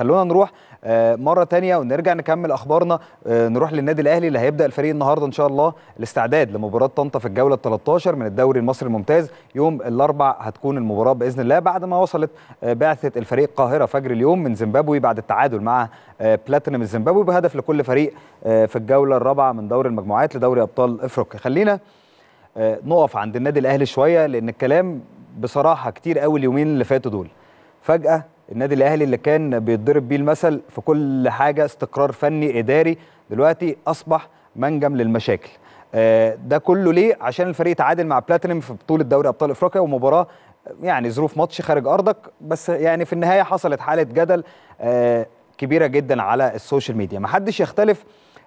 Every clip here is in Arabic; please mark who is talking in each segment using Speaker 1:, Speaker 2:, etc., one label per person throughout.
Speaker 1: خلونا نروح آه، مرة تانية ونرجع نكمل أخبارنا آه، نروح للنادي الأهلي اللي هيبدأ الفريق النهاردة إن شاء الله الاستعداد لمباراة طنطا في الجولة 13 من الدوري المصري الممتاز يوم الأربع هتكون المباراة بإذن الله بعد ما وصلت آه، بعثة الفريق القاهرة فجر اليوم من زيمبابوي بعد التعادل مع بلاتينم الزيمبابوي بهدف لكل فريق في الجولة الرابعة من دوري المجموعات لدوري أبطال أفريقيا خلينا نقف عند النادي الأهلي شوية لأن الكلام بصراحة كتير قوي اليومين اللي فاتوا دول فجأة النادي الاهلي اللي كان بيتضرب بيه المثل في كل حاجه استقرار فني اداري دلوقتي اصبح منجم للمشاكل آه، ده كله ليه عشان الفريق تعادل مع بلاتينم في بطوله دوري ابطال افريقيا ومباراه يعني ظروف ماتش خارج ارضك بس يعني في النهايه حصلت حاله جدل آه، كبيره جدا على السوشيال ميديا محدش يختلف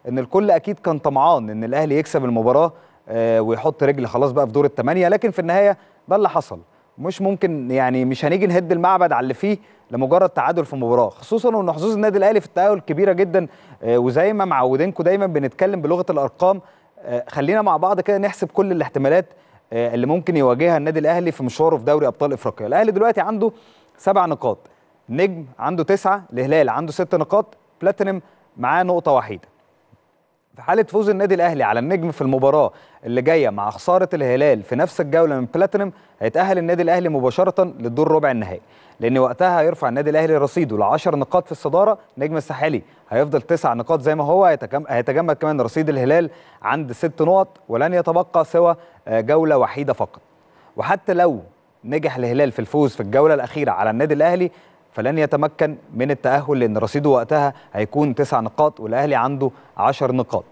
Speaker 1: ان الكل اكيد كان طمعان ان الاهلي يكسب المباراه آه، ويحط رجل خلاص بقى في دور الثمانيه لكن في النهايه ده اللي حصل مش ممكن يعني مش هنيجي نهد المعبد على اللي فيه لمجرد تعادل في مباراه خصوصا ان حظوظ النادي الاهلي في التاهل كبيره جدا آه، وزي ما معودينكم دايما بنتكلم بلغه الارقام آه، خلينا مع بعض كده نحسب كل الاحتمالات آه، اللي ممكن يواجهها النادي الاهلي في مشواره في دوري ابطال افريقيا الاهلي دلوقتي عنده سبع نقاط نجم عنده تسعة الهلال عنده ست نقاط بلاتينم معاه نقطة وحيدة في حاله فوز النادي الاهلي على النجم في المباراه اللي جايه مع خساره الهلال في نفس الجوله من بلاتينم هيتاهل النادي الاهلي مباشره للدور ربع النهائي لان وقتها هيرفع النادي الاهلي رصيده ل 10 نقاط في الصداره نجم الساحلي هيفضل تسع نقاط زي ما هو هيتجمد كمان رصيد الهلال عند ست نقط ولن يتبقى سوى آه، جوله وحيده فقط وحتى لو نجح الهلال في الفوز في الجوله الاخيره على النادي الاهلي فلن يتمكن من التأهل لأن رصيده وقتها هيكون تسع نقاط والأهلي عنده 10 نقاط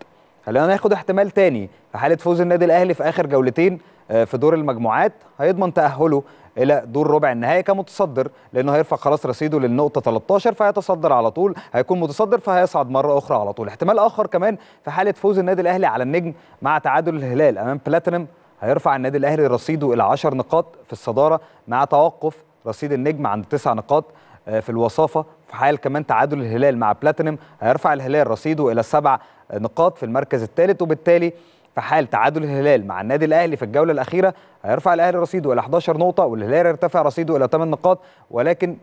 Speaker 1: خلينا ناخد احتمال تاني في حالة فوز النادي الأهلي في آخر جولتين آه، في دور المجموعات هيضمن تأهله الى دور ربع النهائي كمتصدر لانه هيرفع خلاص رصيده للنقطه 13 فهيتصدر على طول هيكون متصدر فهيصعد مره اخرى على طول احتمال اخر كمان في حاله فوز النادي الاهلي على النجم مع تعادل الهلال امام بلاتينم هيرفع النادي الاهلي رصيده الى 10 نقاط في الصداره مع توقف رصيد النجم عند 9 نقاط آه، في الوصافه في حال كمان تعادل الهلال مع بلاتينم هيرفع الهلال رصيده الى سبع نقاط في المركز الثالث وبالتالي في حال تعادل الهلال مع النادي الاهلي في الجوله الاخيره هيرفع الاهلي رصيده الى 11 نقطه والهلال يرتفع رصيده الى 8 نقاط ولكن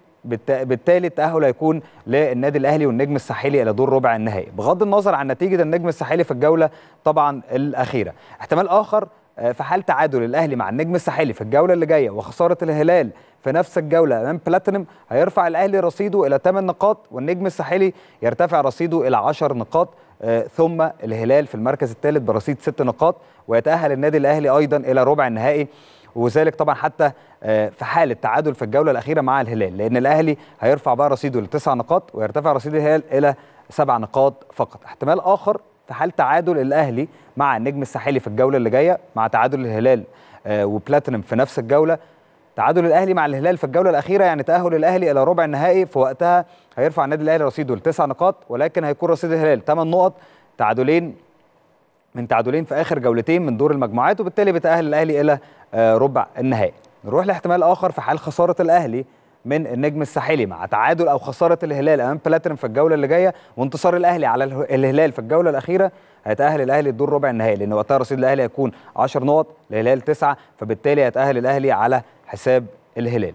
Speaker 1: بالتالي التاهل هيكون للنادي الاهلي والنجم الساحلي الى دور ربع النهائي بغض النظر عن نتيجه النجم الساحلي في الجوله طبعا الاخيره احتمال اخر آه، في حال تعادل الاهلي مع النجم الساحلي في الجوله اللي جايه وخساره الهلال في نفس الجوله امام بلاتينم هيرفع الاهلي رصيده الى 8 نقاط والنجم الساحلي يرتفع رصيده الى 10 نقاط آه، ثم الهلال في المركز الثالث برصيد 6 نقاط ويتاهل النادي الاهلي ايضا الى ربع النهائي وذلك طبعا حتى آه، في حال التعادل في الجوله الاخيره مع الهلال لان الاهلي هيرفع بقى رصيده لتسع نقاط ويرتفع رصيد الهلال الى سبع نقاط فقط احتمال اخر في حال تعادل الاهلي مع النجم الساحلي في الجوله اللي جايه مع تعادل الهلال آه، وبلاتينم في نفس الجوله تعادل الاهلي مع الهلال في الجوله الاخيره يعني تاهل الاهلي الى ربع النهائي في وقتها هيرفع النادي الاهلي رصيده لتسع نقاط ولكن هيكون رصيد الهلال ثمان نقط تعادلين من تعادلين في اخر جولتين من دور المجموعات وبالتالي بيتاهل الاهلي الى آه، ربع النهائي نروح لاحتمال اخر في حال خساره الاهلي من النجم الساحلي مع تعادل او خساره الهلال امام بلاتينم في الجوله اللي جايه وانتصار الاهلي على الهلال في الجوله الاخيره هيتاهل الاهلي الدور ربع النهائي لان وقتها رصيد الاهلي هيكون 10 نقط الهلال 9 فبالتالي هيتاهل الاهلي على حساب الهلال